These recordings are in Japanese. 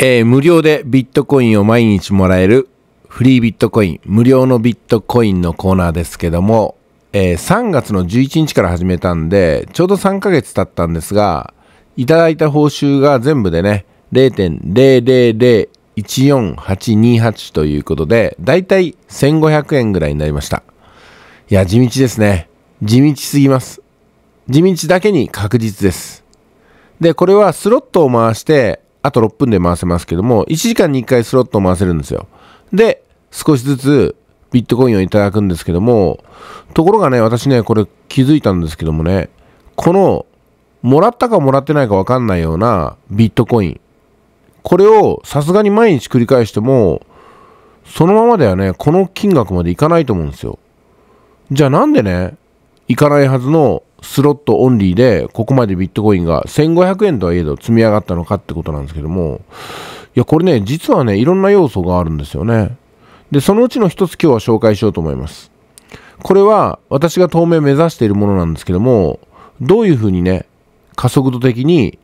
えー、無料でビットコインを毎日もらえるフリービットコイン、無料のビットコインのコーナーですけども、えー、3月の11日から始めたんで、ちょうど3ヶ月経ったんですが、いただいた報酬が全部でね、0.00014828ということで、だいたい1500円ぐらいになりました。いや、地道ですね。地道すぎます。地道だけに確実です。で、これはスロットを回して、あと6分で回せますけども、1時間に1回スロットを回せるんですよ。で、少しずつビットコインをいただくんですけども、ところがね、私ね、これ気づいたんですけどもね、この、もらったかもらってないかわかんないようなビットコイン。これをさすがに毎日繰り返しても、そのままではね、この金額までいかないと思うんですよ。じゃあなんでね、いかないはずのスロットオンリーで、ここまでビットコインが1500円とはいえど積み上がったのかってことなんですけども、いや、これね、実はね、いろんな要素があるんですよね。で、そのうちの一つ今日は紹介しようと思います。これは私が当面目指しているものなんですけども、どういうふうにね、加速度的に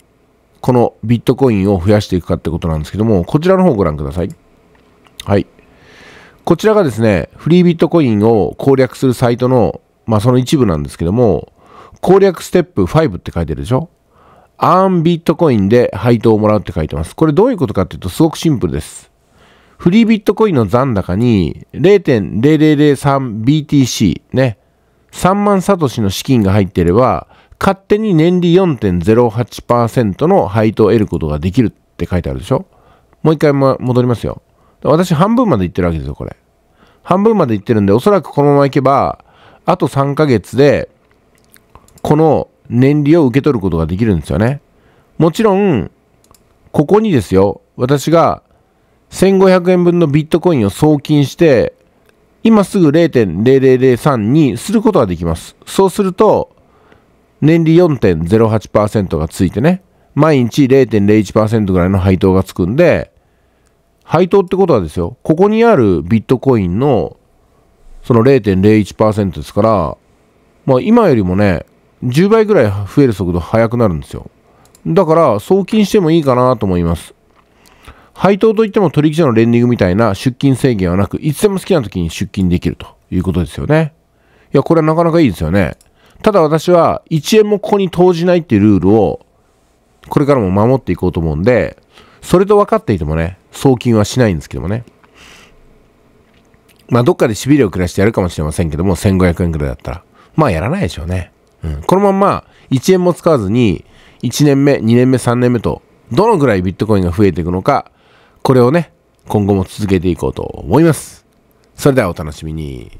このビットコインを増やしていくかってことなんですけども、こちらの方をご覧ください。はい。こちらがですね、フリービットコインを攻略するサイトの、まあその一部なんですけども、攻略ステップ5って書いてるでしょアーンビットコインで配当をもらうって書いてます。これどういうことかっていうとすごくシンプルです。フリービットコインの残高に 0.0003BTC ね、3万サトシの資金が入っていれば、勝手に年利4.08%の配当を得ることができるって書いてあるでしょもう一回、ま、戻りますよ。私半分までいってるわけですよ、これ。半分までいってるんで、おそらくこのままいけば、あと3ヶ月でこの年利を受け取ることができるんですよね。もちろん、ここにですよ、私が1500円分のビットコインを送金して、今すぐ0.0003にすることができます。そうすると、年利4.08%がついてね、毎日0.01%ぐらいの配当がつくんで、配当ってことはですよ、ここにあるビットコインのその0.01%ですから、まあ今よりもね、10倍ぐらい増える速度速くなるんですよ。だから、送金してもいいかなと思います。配当といっても取引所のレンディングみたいな出金制限はなく、いつでも好きな時に出金できるということですよね。いや、これはなかなかいいですよね。ただ私は1円もここに投じないっていうルールを、これからも守っていこうと思うんで、それと分かっていてもね、送金はしないんですけどもね。まあ、どっかでしびれを暮らしてやるかもしれませんけども、1500円くらいだったら。まあ、やらないでしょうね。このまんま1円も使わずに1年目2年目3年目とどのぐらいビットコインが増えていくのかこれをね今後も続けていこうと思いますそれではお楽しみに